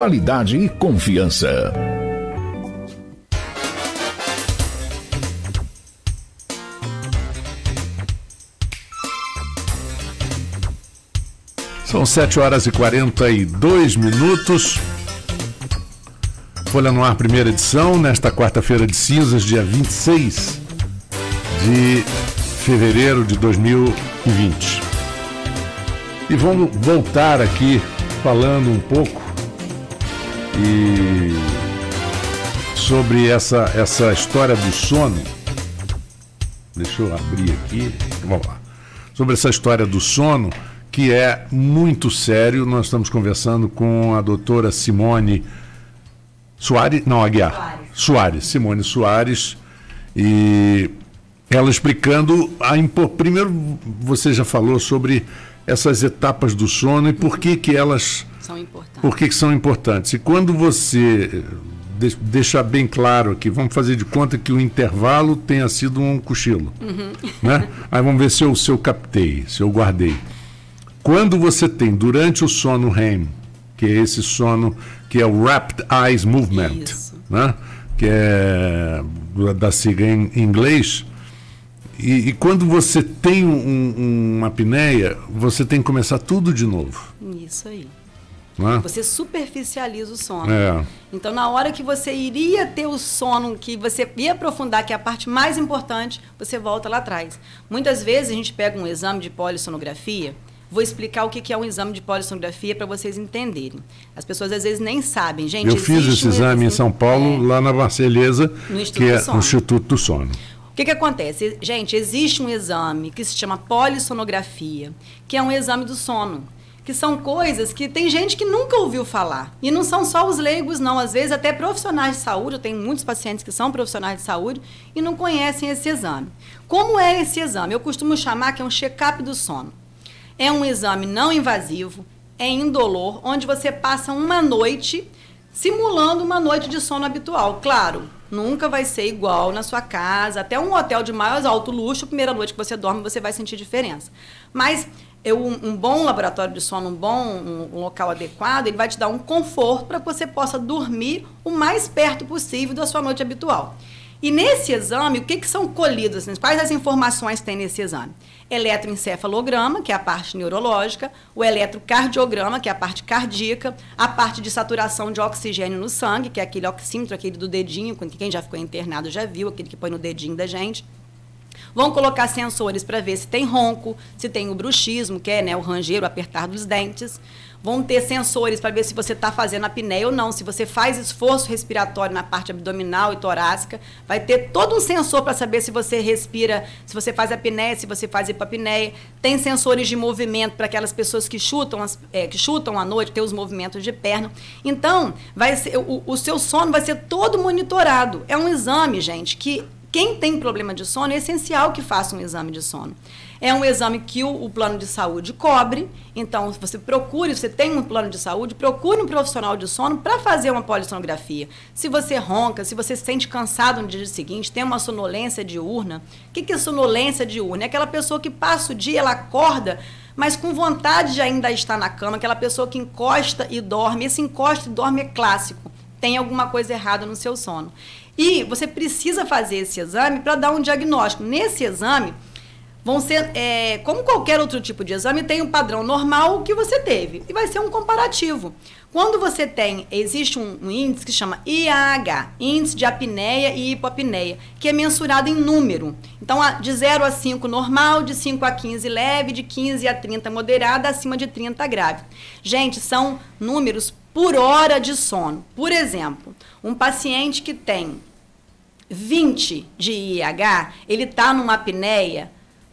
qualidade e confiança. São 7 horas e 42 minutos. Folha no Ar, primeira edição, nesta quarta-feira de cinzas, dia 26 de fevereiro de 2020. E vamos voltar aqui falando um pouco e sobre essa, essa história do sono, deixa eu abrir aqui, vamos lá. Sobre essa história do sono, que é muito sério, nós estamos conversando com a doutora Simone Soares, não, Aguiar. Soares, Soares Simone Soares, e ela explicando a Primeiro, você já falou sobre essas etapas do sono e por que que elas são importantes. Por que, que são importantes? E quando você eh, deixar bem claro aqui, vamos fazer de conta que o intervalo tenha sido um cochilo. Uhum. Né? Aí vamos ver se eu, se eu captei, se eu guardei. Quando você tem durante o sono REM, que é esse sono que é o Rapid Eyes Movement, né? que é da sigla em inglês, e, e, quando você tem um, um, uma apneia, você tem que começar tudo de novo. Isso aí. Né? Você superficializa o sono. É. Então, na hora que você iria ter o sono, que você ia aprofundar, que é a parte mais importante, você volta lá atrás. Muitas vezes a gente pega um exame de polissonografia. Vou explicar o que é um exame de polissonografia para vocês entenderem. As pessoas às vezes nem sabem, gente. Eu fiz esse um exame em São Paulo, é, lá na Marceleza, que é o Instituto do Sono. O que, que acontece? Gente, existe um exame que se chama polissonografia, que é um exame do sono que são coisas que tem gente que nunca ouviu falar. E não são só os leigos, não. Às vezes, até profissionais de saúde, eu tenho muitos pacientes que são profissionais de saúde e não conhecem esse exame. Como é esse exame? Eu costumo chamar que é um check-up do sono. É um exame não invasivo, é indolor, onde você passa uma noite simulando uma noite de sono habitual. Claro, nunca vai ser igual na sua casa, até um hotel de mais alto luxo, primeira noite que você dorme, você vai sentir diferença. Mas eu, um, um bom laboratório de sono, um bom um, um local adequado, ele vai te dar um conforto para que você possa dormir o mais perto possível da sua noite habitual. E nesse exame, o que, que são colhidas? Assim, quais as informações tem nesse exame? Eletroencefalograma, que é a parte neurológica, o eletrocardiograma, que é a parte cardíaca, a parte de saturação de oxigênio no sangue, que é aquele oxímetro, aquele do dedinho, quem já ficou internado já viu, aquele que põe no dedinho da gente Vão colocar sensores para ver se tem ronco, se tem o bruxismo, que é né, o ranger, o apertar dos dentes. Vão ter sensores para ver se você está fazendo apneia ou não, se você faz esforço respiratório na parte abdominal e torácica. Vai ter todo um sensor para saber se você respira, se você faz apneia, se você faz hipapneia. Tem sensores de movimento para aquelas pessoas que chutam, as, é, que chutam à noite, ter os movimentos de perna. Então, vai ser, o, o seu sono vai ser todo monitorado. É um exame, gente, que quem tem problema de sono, é essencial que faça um exame de sono. É um exame que o, o, plano de saúde cobre, então você procure, você tem um plano de saúde, procure um profissional de sono para fazer uma polissonografia. Se você ronca, se você se sente cansado no dia seguinte, tem uma sonolência diurna. O que, que é sonolência diurna? É aquela pessoa que passa o dia, ela acorda, mas com vontade de ainda estar na cama, aquela pessoa que encosta e dorme. Esse encosta e dorme é clássico. Tem alguma coisa errada no seu sono. E você precisa fazer esse exame para dar um diagnóstico. Nesse exame, vão ser, é, como qualquer outro tipo de exame, tem um padrão normal que você teve. E vai ser um comparativo. Quando você tem, existe um, um, índice que chama IAH, índice de apneia e hipopneia, que é mensurado em número. Então, de 0 a 5 normal, de 5 a 15 leve, de 15 a 30 moderada, acima de 30 grave. Gente, são números por hora de sono. Por exemplo, um paciente que tem 20 de IH, ele está numa apneia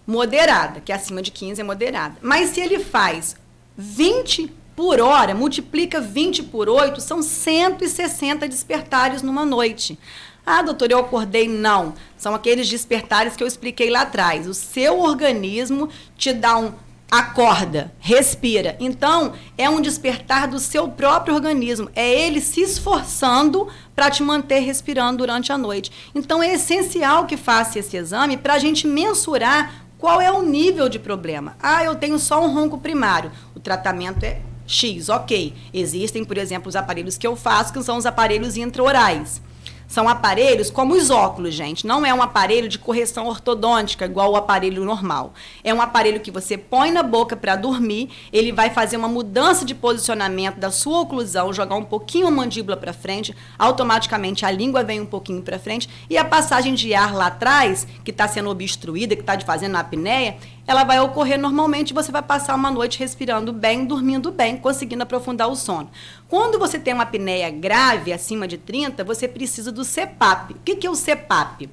moderada, que acima de 15 é moderada. Mas se ele faz 20 por hora, multiplica 20 por 8, são 160 despertares numa noite. Ah, doutor, eu acordei. Não. São aqueles despertares que eu expliquei lá atrás. O seu organismo te dá um acorda, respira. Então, é um despertar do seu próprio organismo, é ele se esforçando para te manter respirando durante a noite. Então, é essencial que faça esse exame para a gente mensurar qual é o nível de problema. Ah, eu tenho só um ronco primário. O tratamento é X, ok. Existem, por exemplo, os aparelhos que eu faço, que são os aparelhos intraorais. São aparelhos como os óculos, gente. Não é um aparelho de correção ortodôntica, igual o aparelho normal. É um aparelho que você põe na boca para dormir, ele vai fazer uma mudança de posicionamento da sua oclusão, jogar um pouquinho a mandíbula para frente, automaticamente a língua vem um pouquinho para frente, e a passagem de ar lá atrás, que está sendo obstruída, que está fazendo a apneia, ela vai ocorrer normalmente, você vai passar uma noite respirando bem, dormindo bem, conseguindo aprofundar o sono. Quando você tem uma apneia grave, acima de 30, você precisa do CPAP. O que é o CPAP?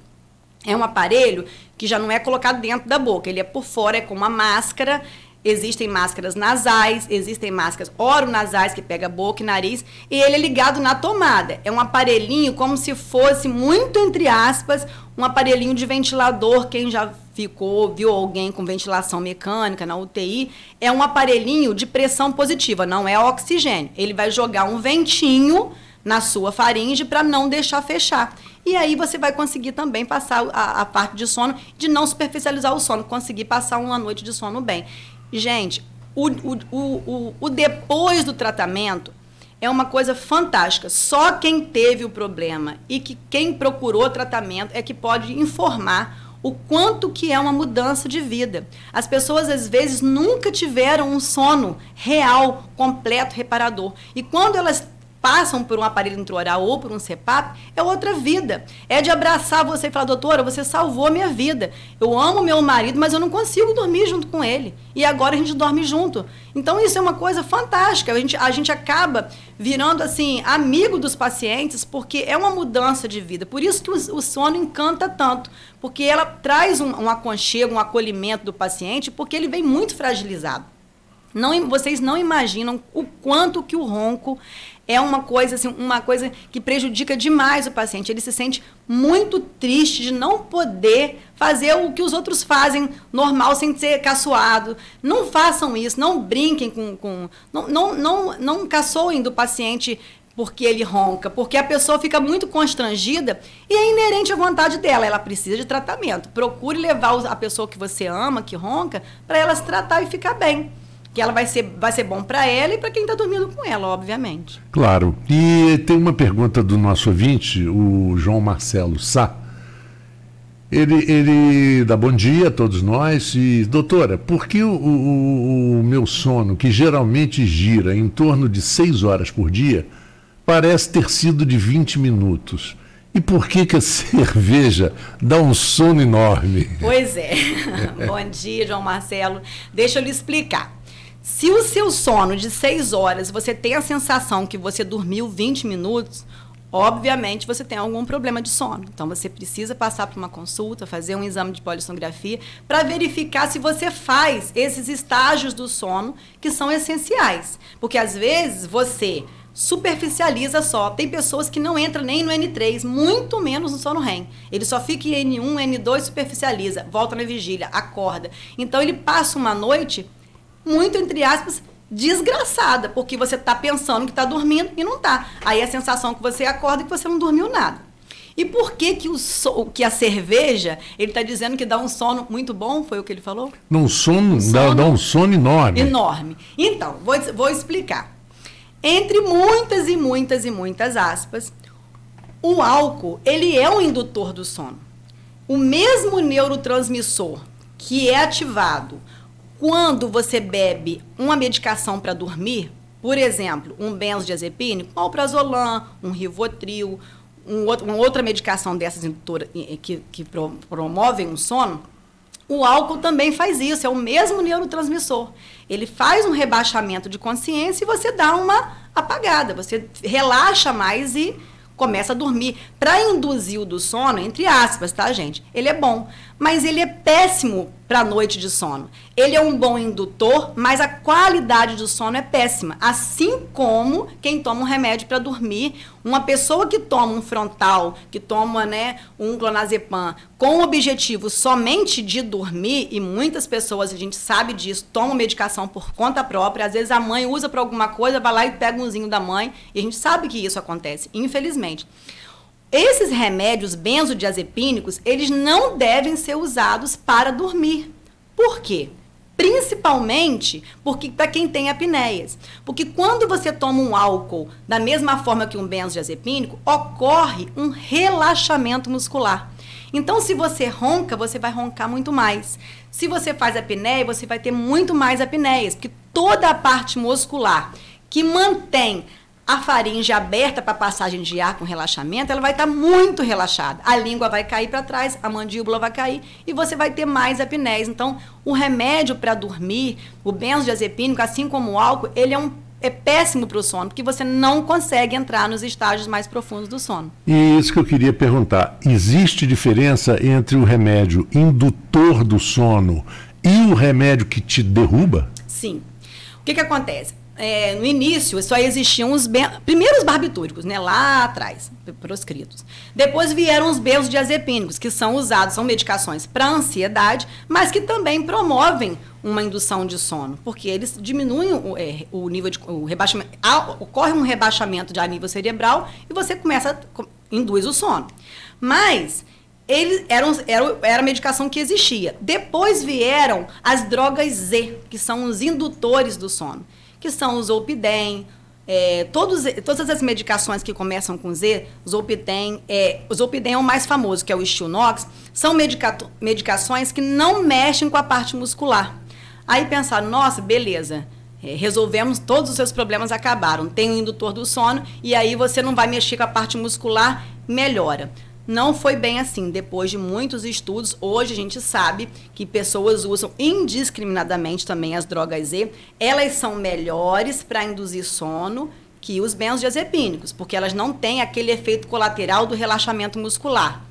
É um aparelho que já não é colocado dentro da boca, ele é por fora, é com uma máscara, Existem máscaras nasais, existem máscaras oronasais, que pega boca e nariz, e ele é ligado na tomada. É um aparelhinho como se fosse, muito entre aspas, um aparelhinho de ventilador, quem já ficou, viu alguém com ventilação mecânica na UTI, é um aparelhinho de pressão positiva, não é oxigênio. Ele vai jogar um ventinho na sua faringe para não deixar fechar. E aí você vai conseguir também passar a, a, parte de sono, de não superficializar o sono, conseguir passar uma noite de sono bem. Gente, o, o, o, o depois do tratamento é uma coisa fantástica. Só quem teve o problema e que quem procurou tratamento é que pode informar o quanto que é uma mudança de vida. As pessoas às vezes nunca tiveram um sono real, completo, reparador. E quando elas passam por um aparelho intraoral ou por um CEPAP, é outra vida. É de abraçar você e falar, doutora, você salvou a minha vida. Eu amo meu marido, mas eu não consigo dormir junto com ele. E agora a gente dorme junto. Então isso é uma coisa fantástica. A gente, a gente acaba virando, assim, amigo dos pacientes, porque é uma mudança de vida. Por isso que o, o sono encanta tanto. Porque ela traz um, um aconchego, um acolhimento do paciente, porque ele vem muito fragilizado. Não, vocês não imaginam o quanto que o ronco é uma coisa assim, uma coisa que prejudica demais o paciente. Ele se sente muito triste de não poder fazer o que os outros fazem normal sem ser caçoado. Não façam isso, não brinquem com, com não, não, não, não caçoem do paciente porque ele ronca, porque a pessoa fica muito constrangida e é inerente à vontade dela, ela precisa de tratamento. Procure levar a pessoa que você ama, que ronca, para ela se tratar e ficar bem que ela vai ser, vai ser bom para ela e para quem está dormindo com ela, obviamente. Claro. E tem uma pergunta do nosso ouvinte, o João Marcelo Sá. Ele, ele dá bom dia a todos nós e, doutora, por que o, o, o meu sono, que geralmente gira em torno de seis horas por dia, parece ter sido de 20 minutos? E por que, que a cerveja dá um sono enorme? Pois é. Bom dia, João Marcelo. Deixa eu lhe explicar. Se o seu sono de 6 horas, você tem a sensação que você dormiu 20 minutos, obviamente você tem algum problema de sono. Então você precisa passar por uma consulta, fazer um exame de polissonografia para verificar se você faz esses estágios do sono que são essenciais. Porque às vezes você superficializa só. Tem pessoas que não entram nem no N3, muito menos no sono REM. Ele só fica em N1, N2, superficializa, volta na vigília, acorda. Então ele passa uma noite muito, entre aspas, desgraçada, porque você está pensando que está dormindo e não está. Aí a sensação que você acorda é que você não dormiu nada. E por que que, o so, que a cerveja, ele está dizendo que dá um sono muito bom, foi o que ele falou? sono, um sono dá, dá, um sono enorme. Enorme. Então, vou, vou explicar. Entre muitas e muitas e muitas aspas, o álcool, ele é um indutor do sono. O mesmo neurotransmissor que é ativado quando você bebe uma medicação para dormir, por exemplo, um benzodiazepine, um alprazolam, um rivotril, um outro, uma outra medicação dessas indutoras que, que promovem o sono, o álcool também faz isso, é o mesmo neurotransmissor. Ele faz um rebaixamento de consciência e você dá uma apagada, você relaxa mais e começa a dormir. Para induzir o do sono, entre aspas, tá, gente? Ele é bom, mas ele é péssimo para a noite de sono. Ele é um bom indutor, mas a qualidade do sono é péssima. Assim como quem toma um remédio para dormir, uma pessoa que toma um frontal, que toma né, um clonazepam, com o objetivo somente de dormir, e muitas pessoas, a gente sabe disso, tomam medicação por conta própria, às vezes a mãe usa para alguma coisa, vai lá e pega umzinho da mãe, e a gente sabe que isso acontece, infelizmente. Esses remédios benzodiazepínicos, eles não devem ser usados para dormir. Por quê? Principalmente porque para quem tem apneias. Porque quando você toma um álcool da mesma forma que um benzodiazepínico, ocorre um relaxamento muscular. Então, se você ronca, você vai roncar muito mais. Se você faz apneia, você vai ter muito mais apneias, porque toda a parte muscular que mantém a faringe aberta para passagem de ar com relaxamento, ela vai estar tá muito relaxada. A língua vai cair para trás, a mandíbula vai cair e você vai ter mais apneia. Então, o remédio para dormir, o benzodiazepínico, assim como o álcool, ele é um é péssimo para o sono, porque você não consegue entrar nos estágios mais profundos do sono. E isso que eu queria perguntar: existe diferença entre o remédio indutor do sono e o remédio que te derruba? Sim. O que, que acontece? é, no início só existiam os primeiros barbitúricos, né, lá atrás, proscritos. Depois vieram os benzodiazepínicos, que são usados, são medicações para ansiedade, mas que também promovem uma indução de sono, porque eles diminuem o, é, o nível de o rebaixamento, ocorre um rebaixamento de nível cerebral e você começa induz o sono. Mas eles eram, era, era a medicação que existia. Depois vieram as drogas Z, que são os indutores do sono, que são os Zolpidem, é, todos, todas as medicações que começam com Z, Zolpidem é, Zolpidem é o mais famoso, que é o Stilnox, são medica, medicações que não mexem com a parte muscular. Aí pensaram, nossa, beleza, é, resolvemos, todos os seus problemas acabaram, tem o indutor do sono, e aí você não vai mexer com a parte muscular, melhora não foi bem assim. Depois de muitos estudos, hoje a gente sabe que pessoas usam indiscriminadamente também as drogas E. Elas são melhores para induzir sono que os benzodiazepínicos, porque elas não têm aquele efeito colateral do relaxamento muscular.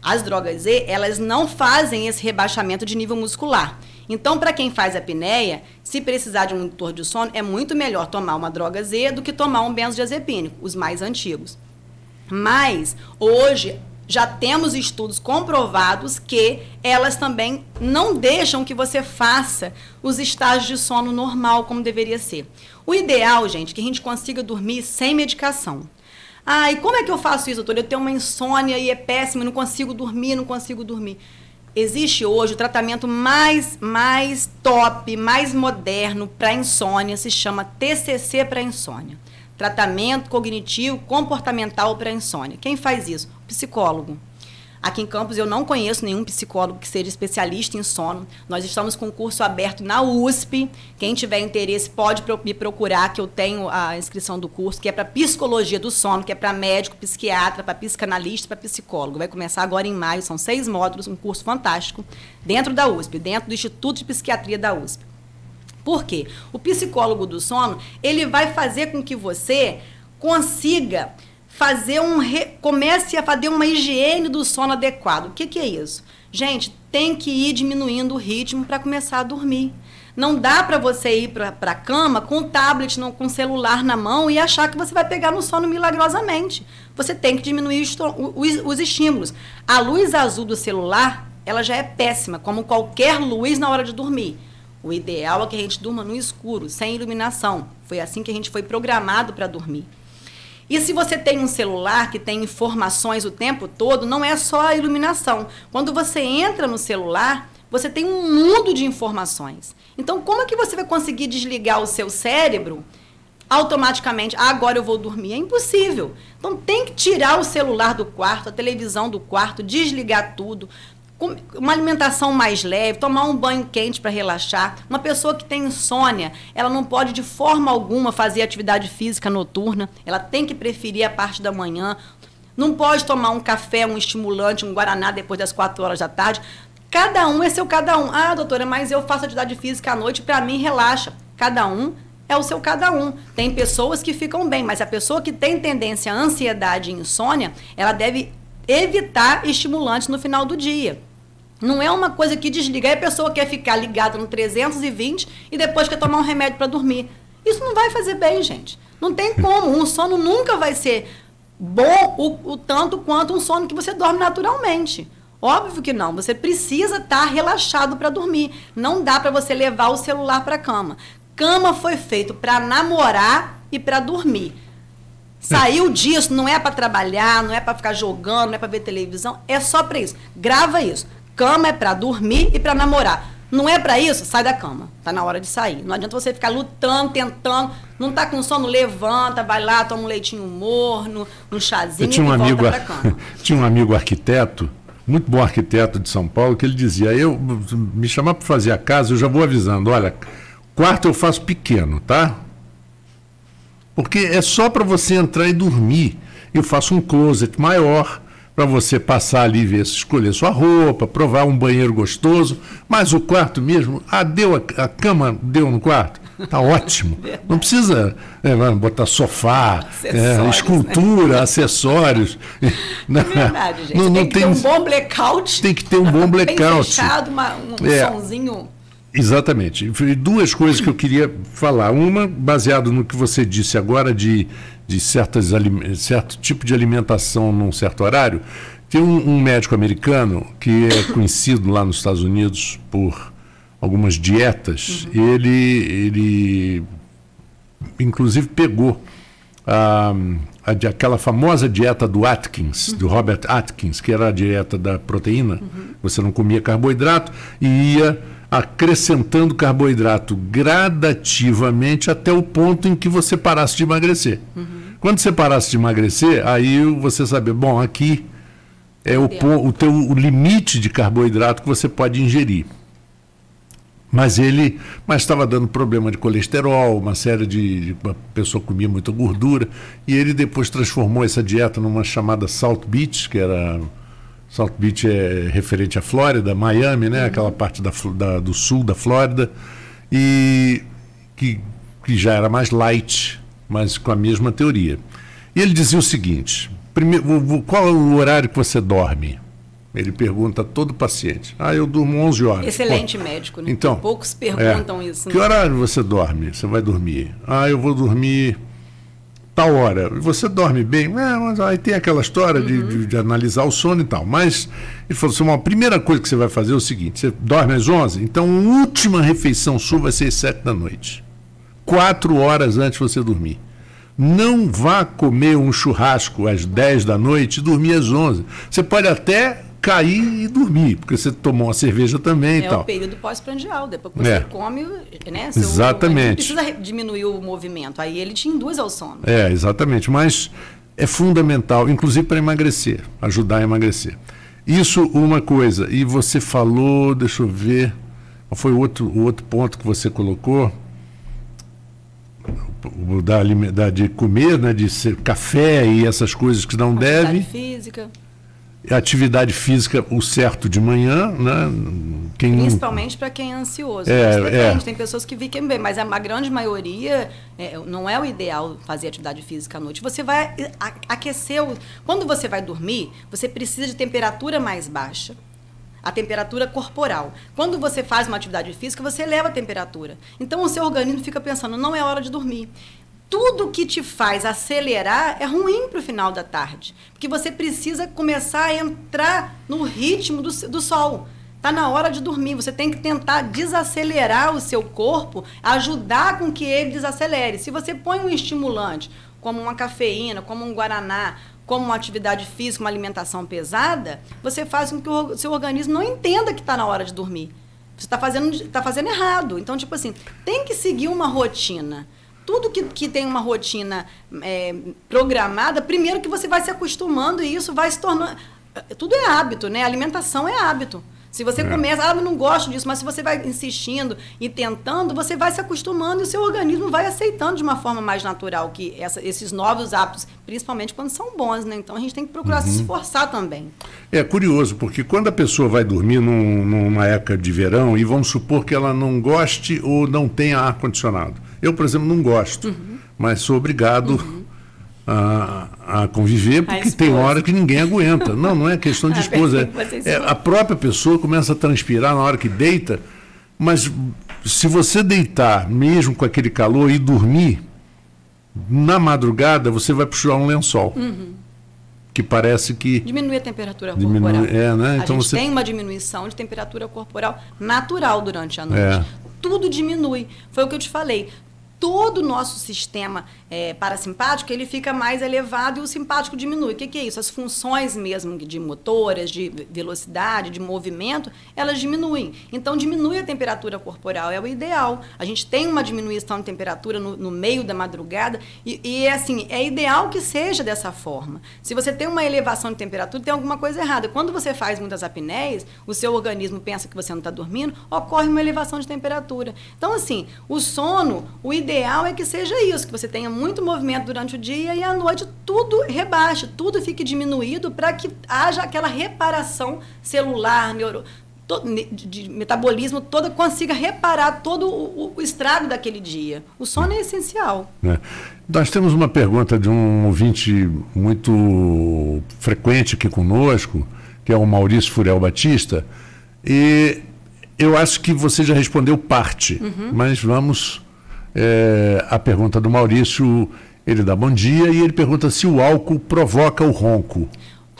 As drogas E, elas não fazem esse rebaixamento de nível muscular. Então, para quem faz apneia, se precisar de um motor de sono, é muito melhor tomar uma droga Z do que tomar um benzodiazepínico, os mais antigos. Mas, hoje, já temos estudos comprovados que elas também não deixam que você faça os estágios de sono normal como deveria ser. O ideal, gente, é que a gente consiga dormir sem medicação. Ah, e como é que eu faço isso, doutor? Eu tenho uma insônia e é péssima, não consigo dormir, não consigo dormir. Existe hoje o tratamento mais, mais top, mais moderno para insônia, se chama TCC para insônia tratamento cognitivo comportamental para insônia. Quem faz isso? O psicólogo. Aqui em Campos eu não conheço nenhum psicólogo que seja especialista em sono. Nós estamos com um curso aberto na USP. Quem tiver interesse pode me procurar, que eu tenho a inscrição do curso, que é para psicologia do sono, que é para médico, psiquiatra, para psicanalista, para psicólogo. Vai começar agora em maio, são seis módulos, um curso fantástico, dentro da USP, dentro do Instituto de Psiquiatria da USP. Por quê? O psicólogo do sono, ele vai fazer com que você consiga fazer um re... comece a fazer uma higiene do sono adequado. O que, que é isso? Gente, tem que ir diminuindo o ritmo para começar a dormir. Não dá para você ir para a cama com tablet, não, com celular na mão e achar que você vai pegar no sono milagrosamente. Você tem que diminuir os, os, os estímulos. A luz azul do celular, ela já é péssima, como qualquer luz na hora de dormir. O ideal é que a gente durma no escuro, sem iluminação. Foi assim que a gente foi programado para dormir. E se você tem um celular que tem informações o tempo todo, não é só a iluminação. Quando você entra no celular, você tem um mundo de informações. Então, como é que você vai conseguir desligar o seu cérebro automaticamente? Ah, agora eu vou dormir. É impossível. Então, tem que tirar o celular do quarto, a televisão do quarto, desligar tudo, uma alimentação mais leve, tomar um banho quente para relaxar. Uma pessoa que tem insônia, ela não pode de forma alguma fazer atividade física noturna, ela tem que preferir a parte da manhã. Não pode tomar um café, um estimulante, um guaraná depois das 4 horas da tarde. Cada um é seu cada um. Ah, doutora, mas eu faço atividade física à noite, para mim relaxa. Cada um é o seu cada um. Tem pessoas que ficam bem, mas a pessoa que tem tendência à ansiedade e insônia, ela deve evitar estimulantes no final do dia. Não é uma coisa que desliga. Aí a pessoa quer ficar ligada no 320 e depois quer tomar um remédio para dormir. Isso não vai fazer bem, gente. Não tem hum. como. Um sono nunca vai ser bom o, o tanto quanto um sono que você dorme naturalmente. Óbvio que não. Você precisa estar tá relaxado para dormir. Não dá para você levar o celular para cama. Cama foi feito para namorar e para dormir. Hum. Saiu disso, não é para trabalhar, não é para ficar jogando, não é para ver televisão, é só para isso. Grava isso. Cama é para dormir e para namorar. Não é para isso? Sai da cama. Tá na hora de sair. Não adianta você ficar lutando, tentando. Não tá com sono, levanta, vai lá, toma um leitinho morno, um chazinho Eu tinha um e amigo, volta cama. tinha um amigo arquiteto, muito bom arquiteto de São Paulo, que ele dizia: "Eu me chamar para fazer a casa, eu já vou avisando, olha, quarto eu faço pequeno, tá? Porque é só para você entrar e dormir. Eu faço um closet maior, para você passar ali e ver, escolher sua roupa, provar um banheiro gostoso, mas o quarto mesmo, ah, deu a, a cama deu no quarto, tá ótimo. Não precisa é, botar sofá, é, né? escultura, né? acessórios. Não, Verdade, gente. Não, não tem, tem um bom blackout. Tem que ter um bom blackout. Bem fechado, uma, um é, somzinho Exatamente. Duas coisas que eu queria falar. Uma, baseado no que você disse agora de, de certas, certo tipo de alimentação num certo horário. Tem um, um médico americano que é conhecido lá nos Estados Unidos por algumas dietas. Uhum. Ele, ele, inclusive, pegou a, a, aquela famosa dieta do Atkins, uhum. do Robert Atkins, que era a dieta da proteína. Uhum. Você não comia carboidrato e ia acrescentando carboidrato gradativamente até o ponto em que você parasse de emagrecer. Uhum. Quando você parasse de emagrecer, aí você saber, bom, aqui é o, o teu o limite de carboidrato que você pode ingerir. Mas ele mas estava dando problema de colesterol, uma série de, de. A pessoa comia muita gordura. E ele depois transformou essa dieta numa chamada Salt Beach, que era Salt Beach é referente à Flórida, Miami, né? Uhum. Aquela parte da, da, do sul da Flórida. E que, que já era mais light, mas com a mesma teoria. E ele dizia o seguinte: primeiro, qual é o horário que você dorme? Ele pergunta a todo paciente. Ah, eu durmo 11 horas. Excelente Pô, médico, né? Então, Poucos é. perguntam é, isso. Né? Que horário você dorme? Você vai dormir? Ah, eu vou dormir tal hora. Você dorme bem? É, mas aí tem aquela história uhum. de, de, de, analisar o sono e tal. Mas ele falou assim: uma primeira coisa que você vai fazer é o seguinte: você dorme às 11, então a última refeição sua vai ser às 7 da noite. Quatro horas antes de você dormir. Não vá comer um churrasco às 10 da noite e dormir às 11. Você pode até cair e dormir, porque você tomou uma cerveja também é e tal. É o período pós-prandial, depois que é. você come, né? Seu, exatamente. precisa diminuir o movimento, aí ele te induz ao sono. É, exatamente, mas é fundamental, inclusive para emagrecer, ajudar a emagrecer. Isso uma coisa, e você falou, deixa eu ver, foi o outro, outro ponto que você colocou, da, da, de comer, né, de ser café e essas coisas que não deve. física. É atividade física o certo de manhã, né? Quem Principalmente não... para quem é ansioso. É, depende, é. tem pessoas que vivem bem, mas a grande maioria é, não é o ideal fazer atividade física à noite. Você vai aquecer. O... Quando você vai dormir, você precisa de temperatura mais baixa a temperatura corporal. Quando você faz uma atividade física, você eleva a temperatura. Então o seu organismo fica pensando, não é hora de dormir tudo que te faz acelerar é ruim para o final da tarde. Porque você precisa começar a entrar no ritmo do, do sol. Está na hora de dormir. Você tem que tentar desacelerar o seu corpo, ajudar com que ele desacelere. Se você põe um estimulante, como uma cafeína, como um guaraná, como uma atividade física, uma alimentação pesada, você faz com que o seu organismo não entenda que está na hora de dormir. Você está fazendo, tá fazendo errado. Então, tipo assim, tem que seguir uma rotina tudo que, que tem uma rotina é, programada, primeiro que você vai se acostumando e isso vai se tornando. É, tudo é hábito, né? A alimentação é hábito. Se você é. começa, ah, eu não gosto disso, mas se você vai insistindo e tentando, você vai se acostumando e o seu organismo vai aceitando de uma forma mais natural que essa, esses novos hábitos, principalmente quando são bons, né? Então a gente tem que procurar uhum. se esforçar também. É curioso, porque quando a pessoa vai dormir num, numa época de verão, e vamos supor que ela não goste ou não tenha ar-condicionado eu, por exemplo, não gosto, uhum. mas sou obrigado uhum. a, a, conviver, porque a tem hora que ninguém aguenta. Não, não é questão de esposa. É, é, a própria pessoa começa a transpirar na hora que deita, mas se você deitar mesmo com aquele calor e dormir, na madrugada você vai puxar um lençol. Uhum que parece que. Diminui a temperatura diminui, corporal. É, né? então você... tem uma diminuição de temperatura corporal natural durante a noite. É. Tudo diminui. Foi o que eu te falei todo o nosso sistema é, parasimpático ele fica mais elevado e o simpático diminui. O que, que, é isso? As funções mesmo de motoras, de velocidade, de movimento, elas diminuem. Então diminui a temperatura corporal, é o ideal. A gente tem uma diminuição de temperatura no, no meio da madrugada e, e assim, é ideal que seja dessa forma. Se você tem uma elevação de temperatura, tem alguma coisa errada. Quando você faz muitas apneias, o seu organismo pensa que você não está dormindo, ocorre uma elevação de temperatura. Então assim, o sono, o ideal ideal é que seja isso, que você tenha muito movimento durante o dia e à noite tudo rebaixe, tudo fique diminuído para que haja aquela reparação celular, neuro, de metabolismo toda consiga reparar todo o, o, estrago daquele dia. O sono é essencial. É. Nós temos uma pergunta de um ouvinte muito frequente aqui conosco, que é o Maurício Furel Batista, e eu acho que você já respondeu parte, uhum. mas vamos é, a pergunta do Maurício, ele dá bom dia e ele pergunta se o álcool provoca o ronco.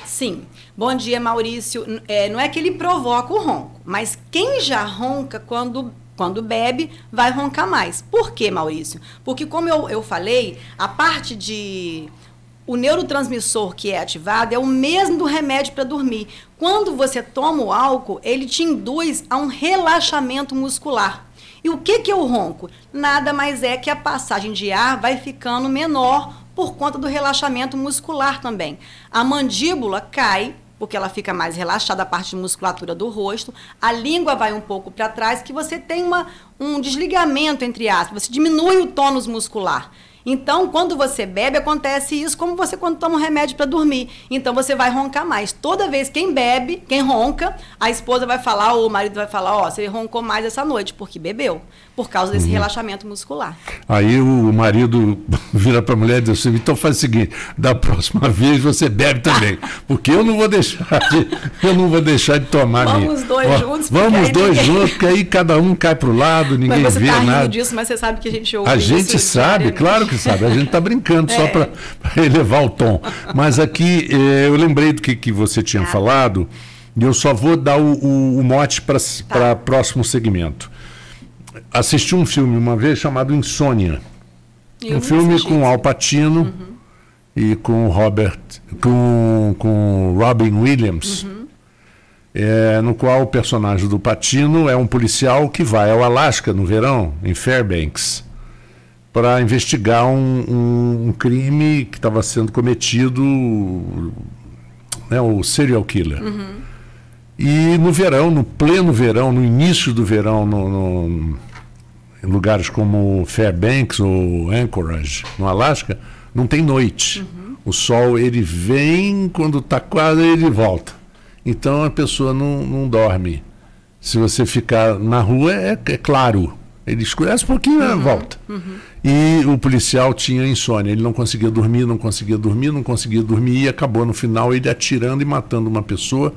Sim. Bom dia, Maurício. É, não é que ele provoca o ronco, mas quem já ronca quando quando bebe, vai roncar mais. Por quê, Maurício? Porque, como eu, eu falei, a parte de. O neurotransmissor que é ativado é o mesmo do remédio para dormir. Quando você toma o álcool, ele te induz a um relaxamento muscular. E o que, que eu ronco? Nada mais é que a passagem de ar vai ficando menor por conta do relaxamento muscular também. A mandíbula cai porque ela fica mais relaxada, a parte de musculatura do rosto, a língua vai um pouco para trás, que você tem uma, um desligamento entre aspas, você diminui o tônus muscular. Então, quando você bebe, acontece isso como você quando toma um remédio para dormir. Então, você vai roncar mais. Toda vez quem bebe, quem ronca, a esposa vai falar ou o marido vai falar, ó, oh, você roncou mais essa noite porque bebeu, por causa desse uhum. relaxamento muscular. Aí o marido vira para a mulher e diz assim, então faz o seguinte, da próxima vez você bebe também, porque eu não vou deixar de, eu não vou deixar de tomar Vamos minha. dois ó, juntos. Vamos dois ninguém... juntos, porque aí cada um cai para o lado, ninguém mas você tá vê tá nada. disso, mas você sabe que a gente ouve A gente sabe, claro que que sabe. A gente está brincando é. só para elevar o tom. Mas aqui eh, eu lembrei do que, que você tinha ah. falado e eu só vou dar o, o, o mote para tá. próximo segmento. Assisti um filme uma vez chamado Insônia. Eu um filme com Al Pacino uhum. e com Robert, com, com Robin Williams. Uhum. É, no qual o personagem do Patino é um policial que vai ao Alasca no verão, em Fairbanks para investigar um, um, um, crime que estava sendo cometido, né, o serial killer. Uhum. E no verão, no pleno verão, no início do verão, no, no, em lugares como Fairbanks ou Anchorage, no Alasca, não tem noite. Uhum. O sol ele vem quando está quase ele volta. Então a pessoa não, não dorme. Se você ficar na rua é, é claro, ele escurece um pouquinho né? uhum, volta. Uhum. E o policial tinha insônia. Ele não conseguia dormir, não conseguia dormir, não conseguia dormir. E acabou no final ele atirando e matando uma pessoa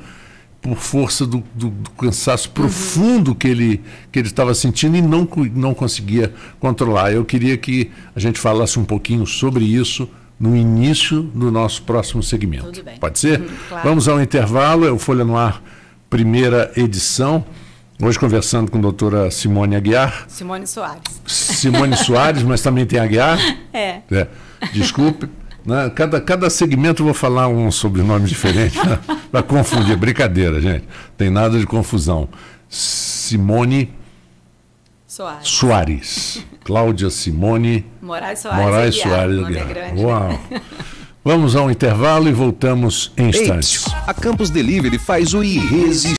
por força do, do, do cansaço uhum. profundo uhum. que ele que ele estava sentindo e não, não conseguia controlar. Eu queria que a gente falasse um pouquinho sobre isso no início do nosso próximo segmento. Pode ser? Uhum, claro. Vamos ao intervalo. É o Folha no Ar, primeira edição. Hoje conversando com a doutora Simone Aguiar. Simone Soares. Simone Soares, mas também tem Aguiar. É. é. Desculpe. Né? Cada, cada segmento eu vou falar um sobrenome diferente né? para confundir. Brincadeira, gente. Tem nada de confusão. Simone Soares. Soares. Cláudia Simone Moraes Soares Moraes Aguiar. Soares Aguiar. É grande, né? Uau. Vamos a um intervalo e voltamos em instantes. a Campos Delivery faz o irresistível.